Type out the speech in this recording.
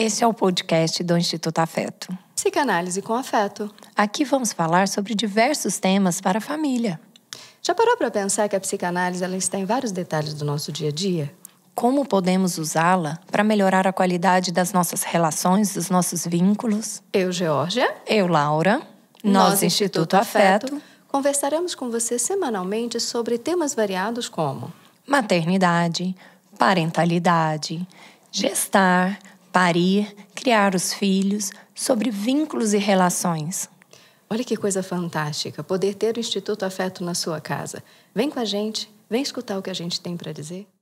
Este é o podcast do Instituto Afeto. Psicanálise com afeto. Aqui vamos falar sobre diversos temas para a família. Já parou para pensar que a psicanálise ela está em vários detalhes do nosso dia a dia? Como podemos usá-la para melhorar a qualidade das nossas relações, dos nossos vínculos? Eu, Georgia. Eu, Laura. Nós, Nós Instituto afeto, afeto, conversaremos com você semanalmente sobre temas variados como maternidade, parentalidade, gestar, parir, criar os filhos, sobre vínculos e relações. Olha que coisa fantástica poder ter o Instituto Afeto na sua casa. Vem com a gente, vem escutar o que a gente tem para dizer.